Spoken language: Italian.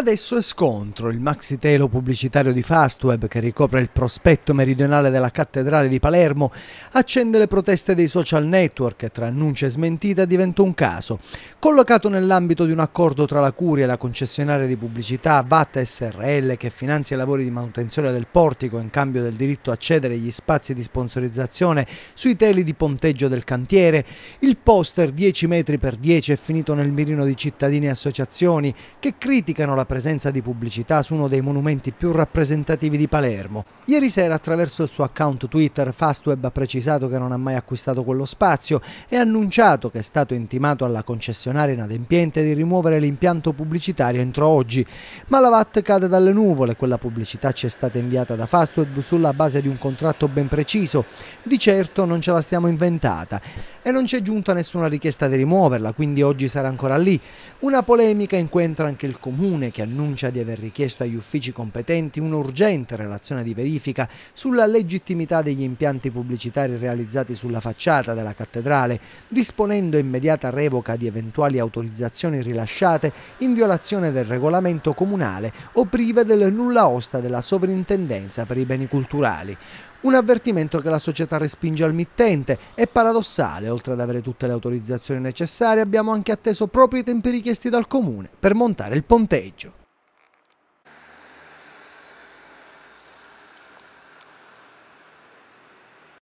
Adesso è scontro, il maxi-telo pubblicitario di Fastweb che ricopre il prospetto meridionale della cattedrale di Palermo accende le proteste dei social network e tra annuncia e smentita diventa un caso. Collocato nell'ambito di un accordo tra la Curia e la concessionaria di pubblicità VAT SRL che finanzia i lavori di manutenzione del portico in cambio del diritto a cedere gli spazi di sponsorizzazione sui teli di ponteggio del cantiere, il poster 10 metri per 10 è finito nel mirino di cittadini e associazioni che criticano la presenza di pubblicità su uno dei monumenti più rappresentativi di Palermo. Ieri sera attraverso il suo account Twitter Fastweb ha precisato che non ha mai acquistato quello spazio e ha annunciato che è stato intimato alla concessionaria inadempiente di rimuovere l'impianto pubblicitario entro oggi. Ma la VAT cade dalle nuvole, quella pubblicità ci è stata inviata da Fastweb sulla base di un contratto ben preciso. Di certo non ce la stiamo inventata e non c'è giunta nessuna richiesta di rimuoverla, quindi oggi sarà ancora lì. Una polemica in cui entra anche il comune che che annuncia di aver richiesto agli uffici competenti un'urgente relazione di verifica sulla legittimità degli impianti pubblicitari realizzati sulla facciata della cattedrale, disponendo immediata revoca di eventuali autorizzazioni rilasciate in violazione del regolamento comunale o prive del nulla osta della sovrintendenza per i beni culturali. Un avvertimento che la società respinge al mittente. È paradossale, oltre ad avere tutte le autorizzazioni necessarie, abbiamo anche atteso proprio i tempi richiesti dal comune per montare il ponteggio.